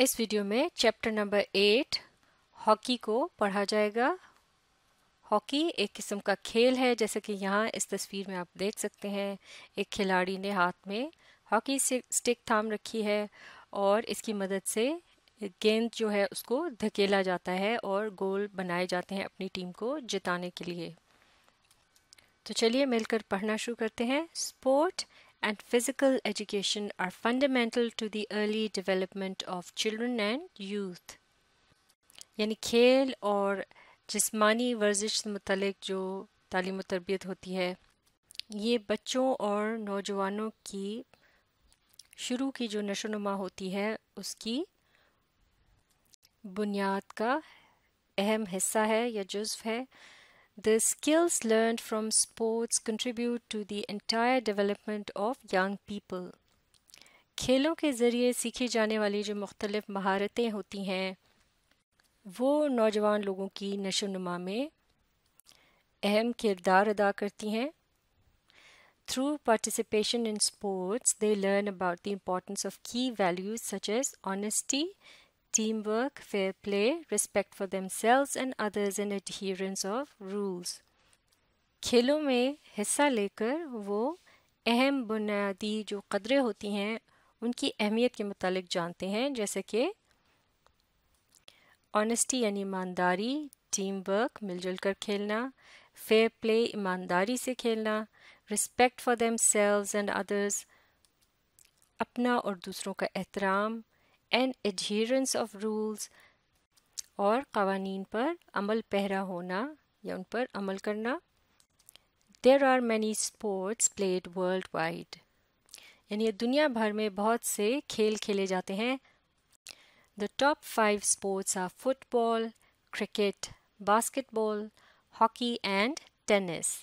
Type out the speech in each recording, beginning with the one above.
इस वीडियो में chapter number eight hockey को पढ़ा जाएगा हॉकी एक किस्म का खेल है जैसे कि यहाँ इस तस्वीर में आप देख सकते हैं एक खिलाड़ी ने हाथ में हॉकी स्टिक थाम रखी है और इसकी मदद से गेंद जो है उसको धकेला जाता है और गोल बनाए जाते हैं अपनी टीम को जिताने के लिए तो चलिए मिलकर पढ़ना शुरू करते हैं sport and physical education are fundamental to the early development of children and youth यानी खेल और जिस्मानी वर्जिश से मतलब जो तालीम तरबियत होती है ये बच्चों और नौजवानों की शुरू की जो नशोनुमा होती है उसकी बुनियाद का अहम हिस्सा है या जुज़ है The skills learned from sports contribute to the entire development of young people. खेलों के ज़रिए सीखी जाने वाली जो मुख्तलिफ महारतें होती हैं वो नौजवान लोगों की नशोनुमा में अहम किरदार अदा करती हैं Through participation in sports, they learn about the importance of key values such as honesty, teamwork, fair play, respect for themselves and others and adherence of rules. खेलों में हिस्सा लेकर वो अहम बुनियादी जो कदरें होती हैं उनकी अहमियत के मतलब जानते हैं जैसे कि ऑनेस्टी यानी ईमानदारी टीम वर्क मिलजुल कर खेलना फेयर प्ले ईमानदारी से खेलना respect for themselves and others अपना और दूसरों का एहतराम एंड एडहरेंस ऑफ रूल्स और कवानीन पर अमल पहरा होना या उन पर अमल करना there are many sports played worldwide यानी दुनिया भर में बहुत से खेल खेले जाते हैं the top five sports are football cricket basketball hockey and tennis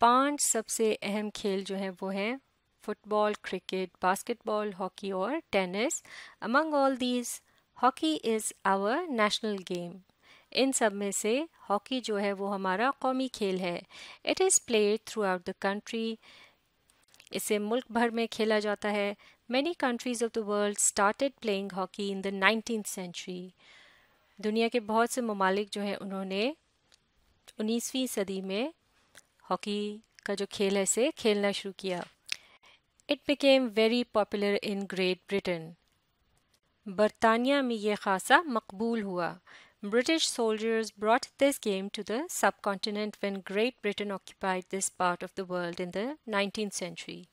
पांच सबसे अहम खेल जो हैं वो हैं football, cricket, basketball, hockey, or tennis. Among all these, hockey is our national game इन सब में से हॉकी जो है वो हमारा कौमी खेल है it is played throughout the country इसे मुल्क भर में खेला जाता है many countries of the world started playing hockey in the nineteen century दुनिया के बहुत से ममालिक जो हैं उन्होंने उन्नीसवीं सदी में हॉकी का जो खेल है इसे खेलना शुरू किया it became very popular in Great Britain. mein में ये khasa मकबूल hua. British soldiers brought this game to the subcontinent when Great Britain occupied this part of the world in the 19th century.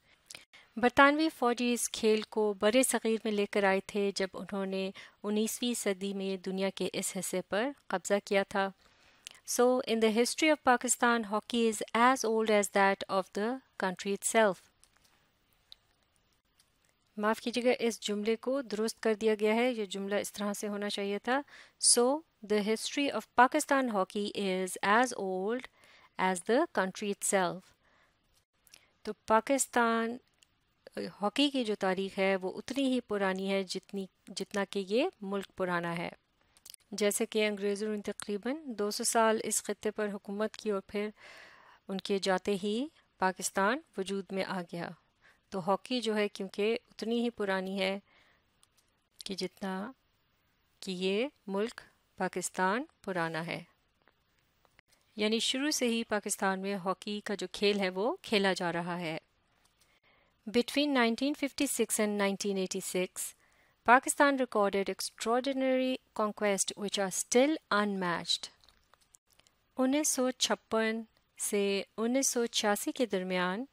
बरतानवी फौजी इस खेल को बड़े सग़ीर में लेकर आए थे जब उन्होंने 19वीं सदी में दुनिया के इस हिस्से पर कब्ज़ा किया था so in the history of Pakistan hockey is as old as that of the country it माफ़ कीजिएगा इस जुमले को दुरुस्त कर दिया गया है ये जुमला इस तरह से होना चाहिए था so the history of Pakistan hockey is as old as the country it तो पाकिस्तान हॉकी की जो तारीख है वो उतनी ही पुरानी है जितनी जितना कि ये मुल्क पुराना है जैसे कि अंग्रेज़ों ने तकरीबन 200 साल इस खत्े पर हुकूमत की और फिर उनके जाते ही पाकिस्तान वजूद में आ गया तो हॉकी जो है क्योंकि उतनी ही पुरानी है कि जितना कि ये मुल्क पाकिस्तान पुराना है यानी शुरू से ही पाकिस्तान में हॉकी का जो खेल है वो खेला जा रहा है between 1956 and 1986, Pakistan recorded extraordinary conquest which are still unmatched उन्नीस से उन्नीस के दरमियान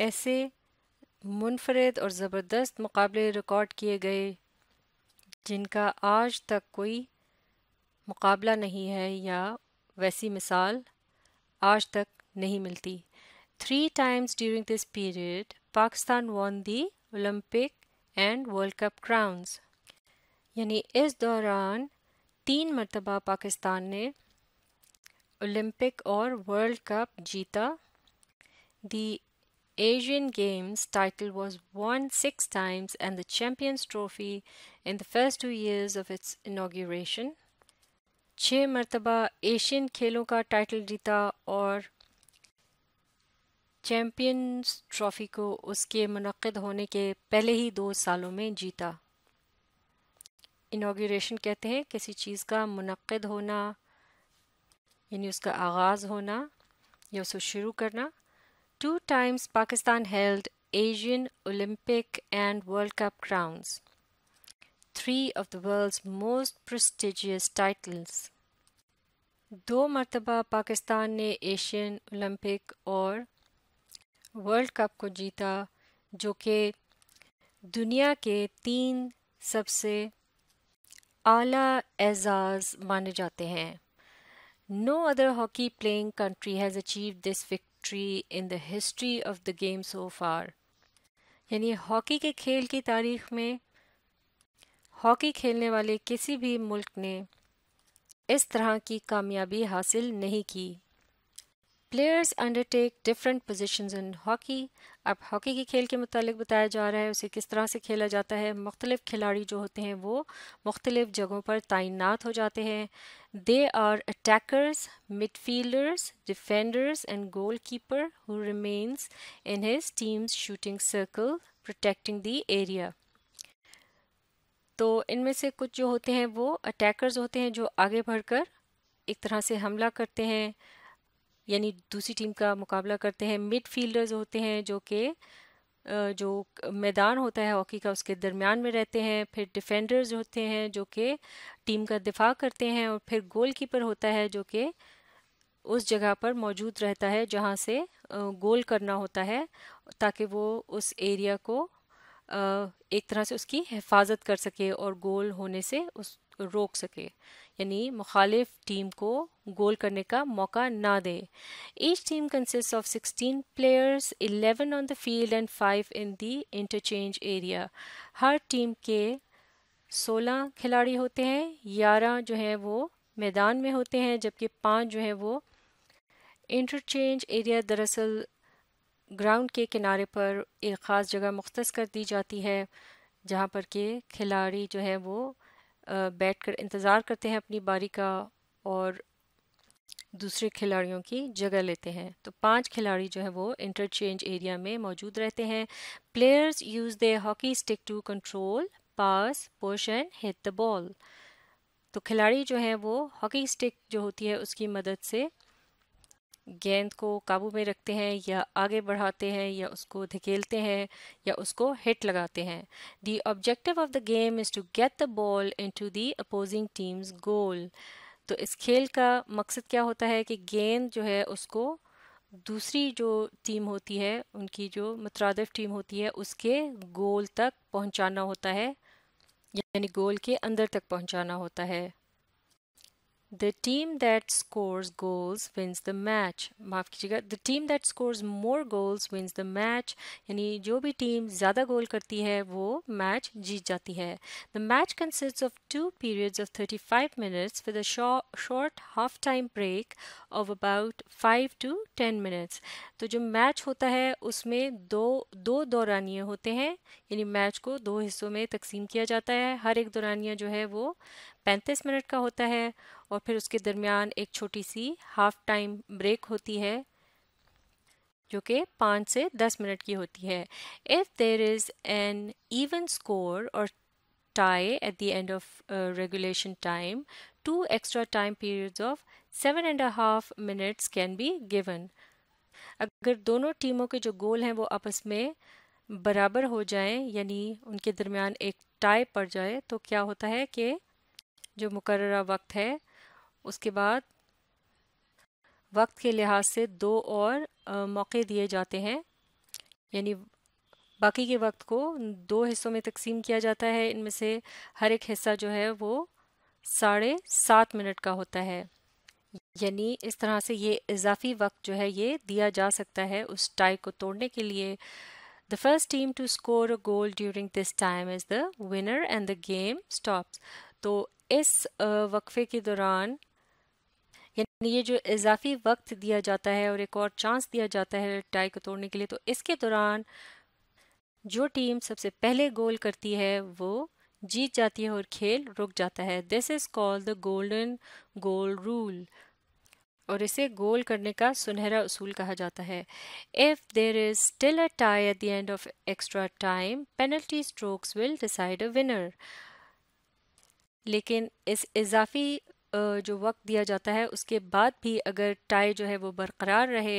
ऐसे मुनफरद और ज़बरदस्त मुकाबले रिकॉर्ड किए गए जिनका आज तक कोई मुकाबला नहीं है या वैसी मिसाल आज तक नहीं मिलती three times during this period Pakistan won the Olympic and world cup crowns यानी इस दौरान तीन मरतबा पाकिस्तान ने ओलंपिक और वर्ल्ड कप जीता दी Asian Games title was won six times and the Champions Trophy in the first two years of its inauguration. छः मरतबा एशियन खेलों का टाइटल जीता और चैम्पियंस ट्रॉफी को उसके मनद होने के पहले ही दो सालों में जीता इनाग्रेशन कहते हैं किसी चीज़ का मनद होना यानी उसका आगाज़ होना या उसको शुरू करना two times Pakistan held Asian, Olympic, and World Cup crowns, three of the world's most prestigious titles. Do martaba Pakistan ne Asian, Olympic, or World Cup ko jita, jo ke dunya ke teen sabse ala azaz mane No other hockey playing country has achieved this victory. victory in the history of the game so far यानी hockey के खेल की तारीख में hockey खेलने वाले किसी भी मुल्क ने इस तरह की कामयाबी हासिल नहीं की Players undertake different positions in hockey अब हॉकी के खेल के मतलब बताया जा रहा है उसे किस तरह से खेला जाता है मुख्तलिफ खिलाड़ी जो होते हैं वो मुख्तलिफ जगहों पर तैनात हो जाते हैं they are attackers midfielders defenders and goalkeeper who remains in his teams shooting circle protecting the area तो इनमें से कुछ जो होते हैं वो अटैकर्स होते हैं जो आगे बढ़कर एक तरह से हमला करते हैं यानी दूसरी टीम का मुकाबला करते हैं मिड फील्डर्स होते हैं जो कि जो मैदान होता है हॉकी का उसके दरमियान में रहते हैं फिर डिफेंडर्स होते हैं जो कि टीम का दिफा करते हैं और फिर गोलकीपर होता है जो कि उस जगह पर मौजूद रहता है जहाँ से गोल करना होता है ताकि वो उस एरिया को एक तरह से उसकी हिफाजत कर सके और गोल होने से उस रोक सके यानी मुखालिफ टीम को गोल करने का मौका ना दे each team consist of sixteen players eleven on the field and five in the interchange area हर टीम के सोलह खिलाड़ी होते हैं ग्यारह जो हैं वो मैदान में होते हैं जबकि पाँच जो हैं वो इंटरचेंज एरिया दरअसल ग्राउंड के किनारे पर एक ख़ास जगह मुख्त कर दी जाती है जहाँ पर के खिलाड़ी जो है वो बैठ कर इंतज़ार करते हैं अपनी बारी का और दूसरे खिलाड़ियों की जगह लेते हैं तो पांच खिलाड़ी जो है वो इंटरचेंज एरिया में मौजूद रहते हैं players use the hockey stick to control pass possession and hit the ball तो खिलाड़ी जो है वो हॉकी स्टिक जो होती है उसकी मदद से गेंद को काबू में रखते हैं या आगे बढ़ाते हैं या उसको धकेलते हैं या उसको हिट लगाते हैं the objective of the game is to get the ball into the opposing team's goal तो इस खेल का मकसद क्या होता है कि गेंद जो है उसको दूसरी जो टीम होती है उनकी जो मुतरदफ टीम होती है उसके गोल तक पहुंचाना होता है यानी गोल के अंदर तक पहुंचाना होता है the team that score goals wins the match माफ़ कीजिएगा the team that score more goals wins the match यानी जो भी टीम ज़्यादा गोल करती है वो मैच जीत जाती है the match consist of two periods of thirty five minutes with short half time break of about five to ten minutes तो जो मैच होता है उसमें दो दो दौरानिए होते हैं यानी मैच को दो हिस्सों में तकसीम किया जाता है हर एक दौरानिया जो है वो पैंतीस मिनट का होता है और फिर उसके दरमियान एक छोटी सी हाफ टाइम ब्रेक होती है जो कि पाँच से दस मिनट की होती है if there is an even score or tie at the end of regulation time two extra time periods of seven and half minutes can be given अगर दोनों टीमों के जो गोल हैं वो आपस में बराबर हो जाएं यानी उनके दरमियान एक टाई पड़ जाए तो क्या होता है कि जो मुकर वक्त है उसके बाद वक्त के लिहाज से दो और मौके दिए जाते हैं यानी बाकी के वक्त को दो हिस्सों में तकसीम किया जाता है इनमें से हर एक हिस्सा जो है वो साढ़े सात मिनट का होता है यानी इस तरह से ये इजाफी वक्त जो है ये दिया जा सकता है उस टाई को तोड़ने के लिए the first team to score a goal during this time is the winner and the game stops तो इस वक्फे के दौरान यानी ये जो इजाफी वक्त दिया जाता है और एक और चांस दिया जाता है टाई को तोड़ने के लिए तो इसके दौरान जो टीम सबसे पहले गोल करती है वो जीत जाती है और खेल रुक जाता है this is called the golden goal rule और इसे गोल करने का सुनहरा उसूल कहा जाता है if there is still a tie at the end of extra time penalty strokes will decide a winner लेकिन इस इजाफी जो वक्त दिया जाता है उसके बाद भी अगर टाई जो है वो बरकरार रहे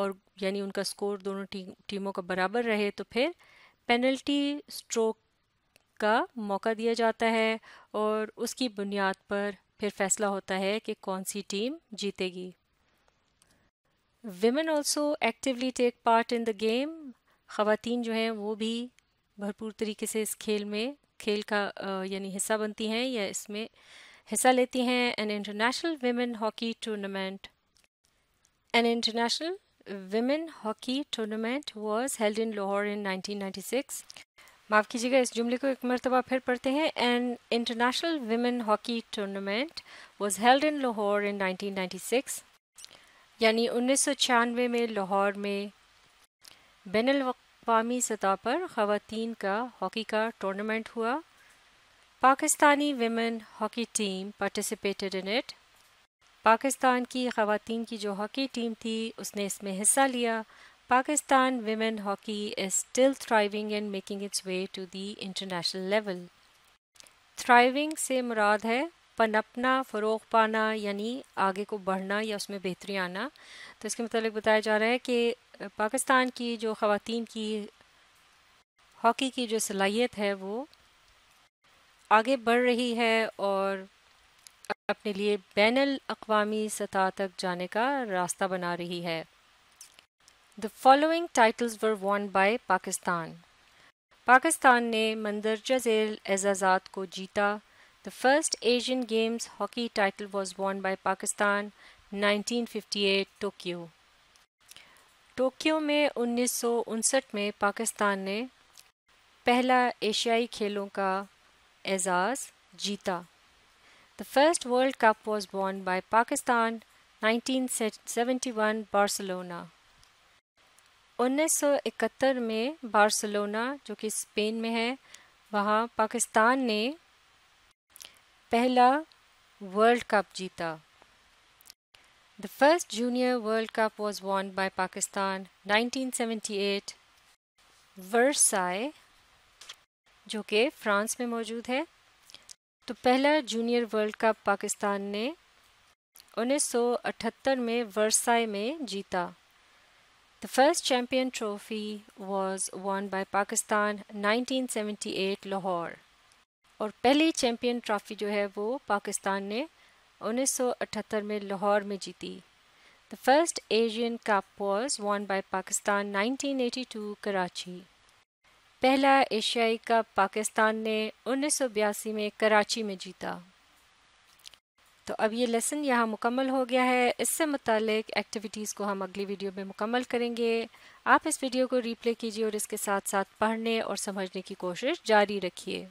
और यानी उनका स्कोर दोनों टी, टीमों का बराबर रहे तो फिर पेनल्टी स्ट्रोक का मौका दिया जाता है और उसकी बुनियाद पर फिर फैसला होता है कि कौन सी टीम जीतेगी women also actively take part in the game ख़वातीन जो हैं वो भी भरपूर तरीके से इस खेल में खेल का यानी हिस्सा बनती हैं या इसमें हिस्सा लेती हैं an international women hockey tournament an international women hockey tournament was held in Lahore in 1996 माफ़ कीजिएगा इस जुमले को एक मरतबा फिर पढ़ते हैं an international women hockey tournament was held in Lahore in 1996 यानी उन्नीस में लाहौर में बैन अवी सतह पर ख़वान का हॉकी का टूर्नामेंट हुआ Pakistani women hockey team participated in it Pakistan की खातन की जो हॉकी टीम थी उसने इसमें हिस्सा लिया Pakistan women hockey is still thriving and making its way to the international level thriving से मुराद है पनपना फ़रोग पाना यानी आगे को बढ़ना या उसमें बेहतरी आना तो इसके मतलब बताया जा रहा है कि पाकिस्तान की जो खातन की हॉकी की जो सलाहियत है वो आगे बढ़ रही है और अपने लिए बैन अवी सतह तक जाने का रास्ता बना रही है the following titles were won by Pakistan Pakistan ने मंदरजा जेल एजाजात को जीता the first Asian games hockey title was won by Pakistan 1958 Tokyo Tokyo में उन्नीस में पाकिस्तान ने पहला एशियाई खेलों का एजाज जीता The first World Cup was won by Pakistan 1971 Barcelona 1971 में बार्सिलोना जो कि स्पेन में है वहाँ पाकिस्तान ने पहला वर्ल्ड कप जीता the first junior world cup was won by Pakistan 1978 Versailles जो कि फ्रांस में मौजूद है तो पहला जूनियर वर्ल्ड कप पाकिस्तान ने 1978 में वर्साई में जीता the first champion trophy was won by Pakistan 1978 Lahore और पहली चैम्पियन ट्रॉफी जो है वो पाकिस्तान ने 1978 में लाहौर में जीती the first Asian cup was won by Pakistan 1982 Karachi पहला एशियाई कप पाकिस्तान ने उन्नीस में कराची में जीता तो अब ये लेसन यहाँ मुकम्मल हो गया है इससे मुतक एक्टिविटीज़ को हम अगली वीडियो में मुकम्मल करेंगे आप इस वीडियो को रीप्ले कीजिए और इसके साथ साथ पढ़ने और समझने की कोशिश जारी रखिए